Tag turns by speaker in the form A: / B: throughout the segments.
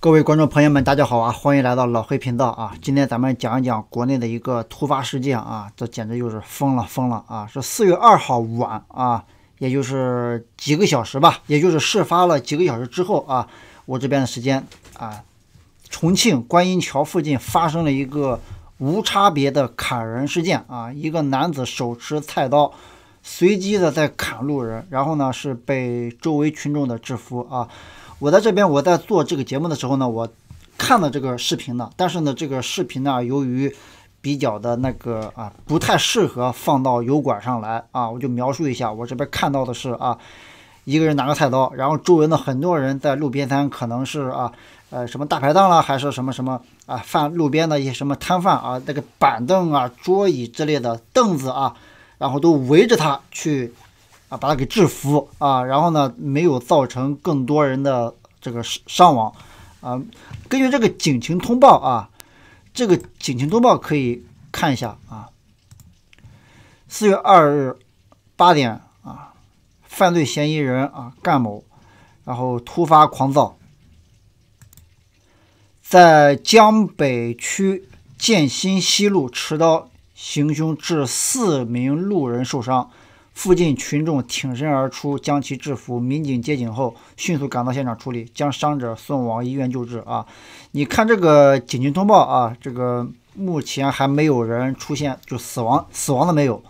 A: 各位观众朋友们，大家好啊！欢迎来到老黑频道啊！今天咱们讲一讲国内的一个突发事件啊，这简直就是疯了疯了啊！是四月二号晚啊，也就是几个小时吧，也就是事发了几个小时之后啊，我这边的时间啊，重庆观音桥附近发生了一个无差别的砍人事件啊，一个男子手持菜刀，随机的在砍路人，然后呢是被周围群众的制服啊。我在这边，我在做这个节目的时候呢，我看了这个视频呢，但是呢，这个视频呢，由于比较的那个啊，不太适合放到油管上来啊，我就描述一下，我这边看到的是啊，一个人拿个菜刀，然后周围的很多人在路边摊，可能是啊，呃，什么大排档啦，还是什么什么啊，饭路边的一些什么摊贩啊，那个板凳啊、桌椅之类的凳子啊，然后都围着他去。啊，把他给制服啊，然后呢，没有造成更多人的这个伤亡啊。根据这个警情通报啊，这个警情通报可以看一下啊。四月二日八点啊，犯罪嫌疑人啊干某，然后突发狂躁，在江北区建新西路持刀行凶，致四名路人受伤。附近群众挺身而出，将其制服。民警接警后迅速赶到现场处理，将伤者送往医院救治。啊，你看这个警情通报啊，这个目前还没有人出现就死亡，死亡了没有？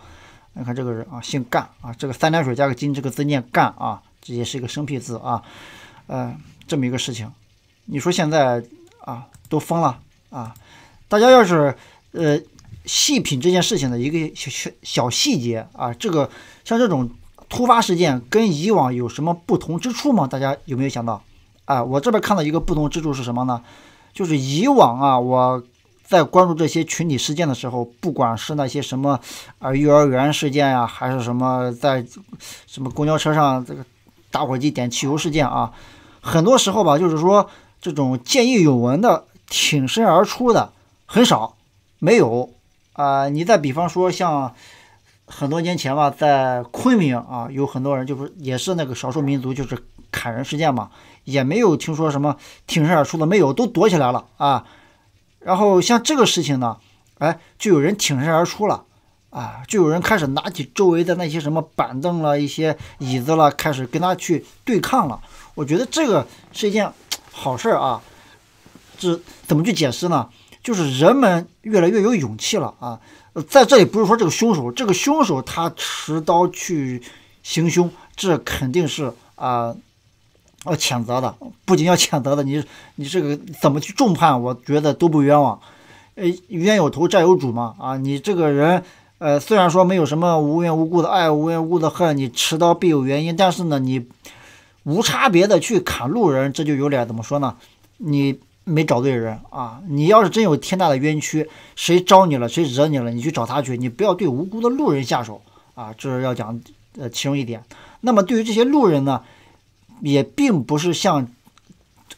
A: 你看这个人啊，姓干啊，这个三点水加个金，这个字念干啊，这也是一个生僻字啊。呃，这么一个事情，你说现在啊都疯了啊？大家要是呃。细品这件事情的一个小小小细节啊，这个像这种突发事件跟以往有什么不同之处吗？大家有没有想到？啊，我这边看到一个不同之处是什么呢？就是以往啊，我在关注这些群体事件的时候，不管是那些什么啊幼儿园事件呀，还是什么在什么公交车上这个打火机点汽油事件啊，很多时候吧，就是说这种见义勇为的挺身而出的很少，没有。呃，你再比方说，像很多年前吧，在昆明啊，有很多人就是也是那个少数民族，就是砍人事件嘛，也没有听说什么挺身而出的，没有，都躲起来了啊。然后像这个事情呢，哎，就有人挺身而出了，啊，就有人开始拿起周围的那些什么板凳了、一些椅子了，开始跟他去对抗了。我觉得这个是一件好事儿啊，这怎么去解释呢？就是人们越来越有勇气了啊！在这里不是说这个凶手，这个凶手他持刀去行凶，这肯定是啊，要谴责的。不仅要谴责的，你你这个怎么去重判？我觉得都不冤枉。呃，冤有头债有主嘛！啊，你这个人，呃，虽然说没有什么无缘无故的爱，无缘无故的恨，你持刀必有原因。但是呢，你无差别的去砍路人，这就有点怎么说呢？你。没找对人啊！你要是真有天大的冤屈，谁招你了，谁惹你了，你去找他去。你不要对无辜的路人下手啊！这是要讲，呃，其中一点。那么对于这些路人呢，也并不是像，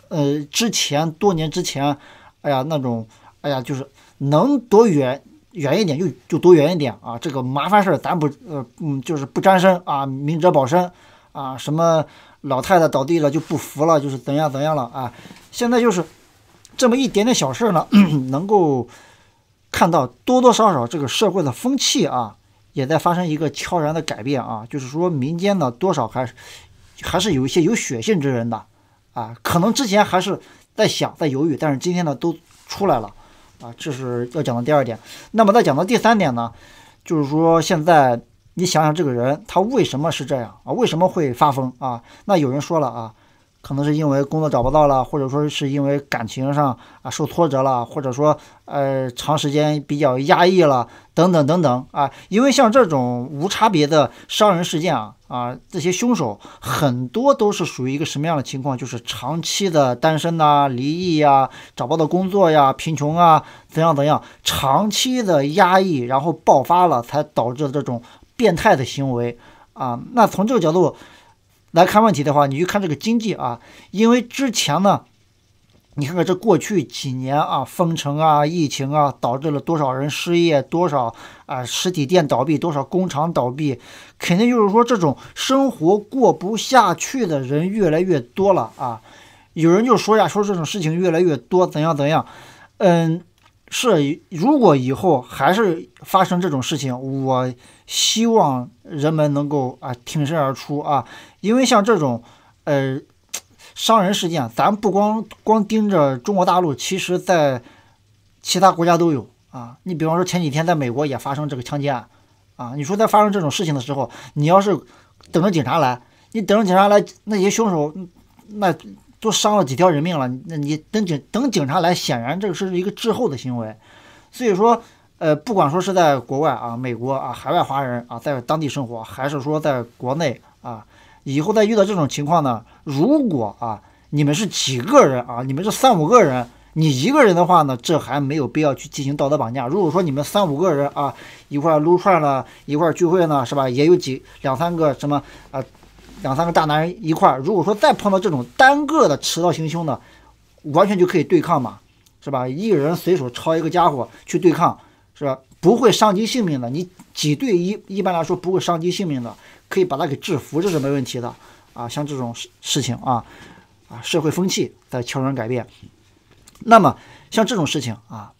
A: 呃，之前多年之前，哎呀那种，哎呀就是能躲远远一点就就躲远一点啊。这个麻烦事儿咱不，呃，嗯，就是不沾身啊，明哲保身啊。什么老太太倒地了就不服了，就是怎样怎样了啊？现在就是。这么一点点小事呢，能够看到多多少少这个社会的风气啊，也在发生一个悄然的改变啊。就是说民间呢，多少还还是有一些有血性之人的啊，可能之前还是在想在犹豫，但是今天呢都出来了啊。这是要讲的第二点。那么再讲到第三点呢，就是说现在你想想这个人他为什么是这样啊？为什么会发疯啊？那有人说了啊。可能是因为工作找不到了，或者说是因为感情上啊受挫折了，或者说呃长时间比较压抑了，等等等等啊，因为像这种无差别的伤人事件啊啊，这些凶手很多都是属于一个什么样的情况？就是长期的单身呐、离异呀、找不到工作呀、贫穷啊，怎样怎样，长期的压抑，然后爆发了，才导致这种变态的行为啊。那从这个角度。来看问题的话，你就看这个经济啊，因为之前呢，你看看这过去几年啊，封城啊、疫情啊，导致了多少人失业，多少啊实体店倒闭，多少工厂倒闭，肯定就是说这种生活过不下去的人越来越多了啊。有人就说呀，说这种事情越来越多，怎样怎样，嗯。是，如果以后还是发生这种事情，我希望人们能够啊挺身而出啊，因为像这种，呃，伤人事件，咱不光光盯着中国大陆，其实在其他国家都有啊。你比方说前几天在美国也发生这个枪击案，啊，你说在发生这种事情的时候，你要是等着警察来，你等着警察来，那些凶手，那。都伤了几条人命了，那你等警等警察来，显然这个是一个滞后的行为。所以说，呃，不管说是在国外啊，美国啊，海外华人啊，在当地生活，还是说在国内啊，以后再遇到这种情况呢，如果啊，你们是几个人啊，你们是三五个人，你一个人的话呢，这还没有必要去进行道德绑架。如果说你们三五个人啊，一块撸串了，一块聚会呢，是吧？也有几两三个什么啊。两三个大男人一块儿，如果说再碰到这种单个的持刀行凶的，完全就可以对抗嘛，是吧？一人随手抄一个家伙去对抗，是吧？不会伤及性命的，你几对一一般来说不会伤及性命的，可以把他给制服，这是没问题的啊。像这种事事情啊，啊，社会风气在悄然改变。那么像这种事情啊，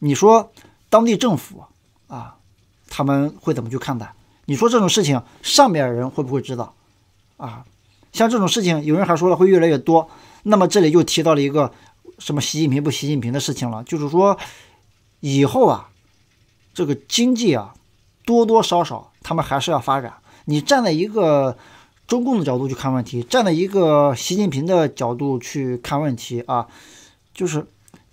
A: 你说当地政府啊，他们会怎么去看待？你说这种事情上面人会不会知道？啊，像这种事情，有人还说了会越来越多。那么这里又提到了一个什么习近平不习近平的事情了，就是说以后啊，这个经济啊，多多少少他们还是要发展。你站在一个中共的角度去看问题，站在一个习近平的角度去看问题啊，就是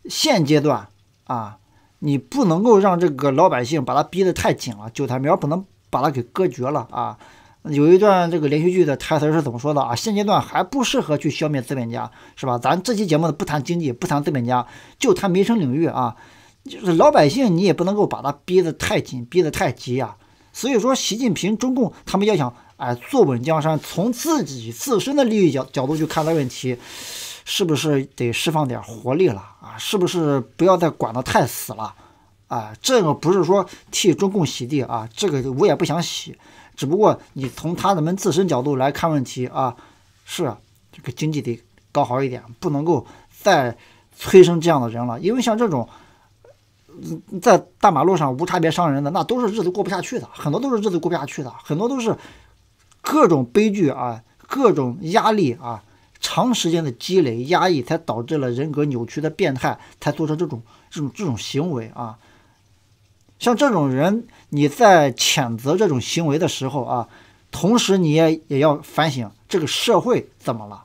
A: 现阶段啊，你不能够让这个老百姓把他逼得太紧了，韭菜苗不能把它给割绝了啊。有一段这个连续剧的台词是怎么说的啊？现阶段还不适合去消灭资本家，是吧？咱这期节目呢不谈经济，不谈资本家，就谈民生领域啊。就是老百姓，你也不能够把他逼得太紧，逼得太急呀。所以说，习近平、中共他们要想哎坐稳江山，从自己自身的利益角角度去看待问题，是不是得释放点活力了啊？是不是不要再管得太死了啊？这个不是说替中共洗地啊，这个我也不想洗。只不过你从他们自身角度来看问题啊，是这个经济得搞好一点，不能够再催生这样的人了。因为像这种在大马路上无差别伤人的，那都是日子过不下去的，很多都是日子过不下去的，很多都是各种悲剧啊，各种压力啊，长时间的积累压抑，才导致了人格扭曲的变态，才做出这种这种这种行为啊。像这种人，你在谴责这种行为的时候啊，同时你也也要反省这个社会怎么了，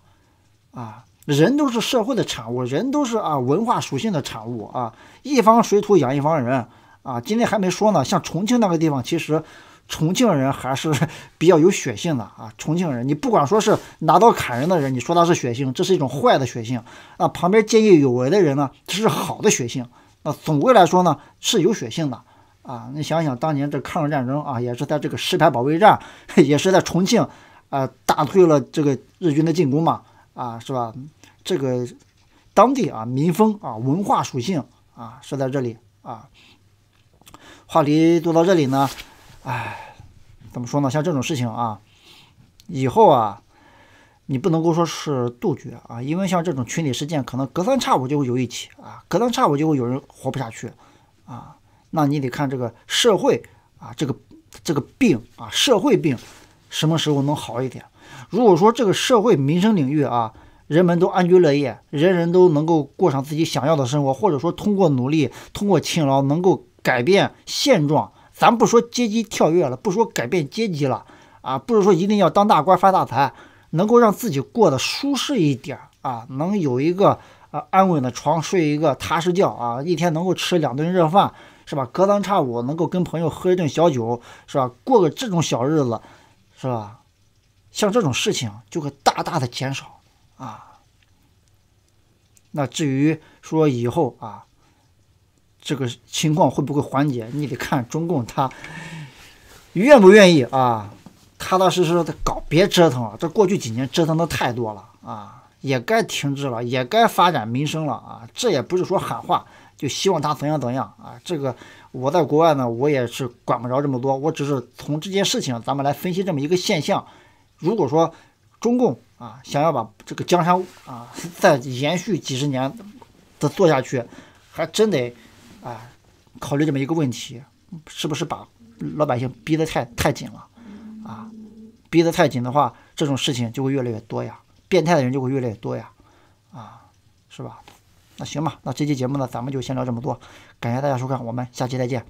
A: 啊，人都是社会的产物，人都是啊文化属性的产物啊，一方水土养一方人啊。今天还没说呢，像重庆那个地方，其实重庆人还是比较有血性的啊。重庆人，你不管说是拿刀砍人的人，你说他是血性，这是一种坏的血性啊。旁边见义勇为的人呢，这是好的血性那总归来说呢，是有血性的。啊，你想想当年这抗日战争啊，也是在这个石牌保卫战，也是在重庆，啊，打退了这个日军的进攻嘛，啊，是吧？这个当地啊，民风啊，文化属性啊，是在这里啊。话题做到这里呢，哎，怎么说呢？像这种事情啊，以后啊，你不能够说是杜绝啊，因为像这种群体事件，可能隔三差五就会有一起啊，隔三差五就会有人活不下去啊。那你得看这个社会啊，这个这个病啊，社会病什么时候能好一点？如果说这个社会民生领域啊，人们都安居乐业，人人都能够过上自己想要的生活，或者说通过努力，通过勤劳能够改变现状，咱不说阶级跳跃了，不说改变阶级了啊，不是说一定要当大官发大财，能够让自己过得舒适一点啊，能有一个呃安稳的床睡一个踏实觉啊，一天能够吃两顿热饭。是吧？隔三差五能够跟朋友喝一顿小酒，是吧？过个这种小日子，是吧？像这种事情就会大大的减少啊。那至于说以后啊，这个情况会不会缓解，你得看中共他愿不愿意啊。踏踏实实的搞，别折腾了。这过去几年折腾的太多了啊，也该停滞了，也该发展民生了啊。这也不是说喊话。就希望他怎样怎样啊！这个我在国外呢，我也是管不着这么多。我只是从这件事情，咱们来分析这么一个现象：如果说中共啊想要把这个江山啊再延续几十年的做下去，还真得啊考虑这么一个问题，是不是把老百姓逼得太太紧了啊？逼得太紧的话，这种事情就会越来越多呀，变态的人就会越来越多呀，啊，是吧？那行吧，那这期节目呢，咱们就先聊这么多，感谢大家收看，我们下期再见。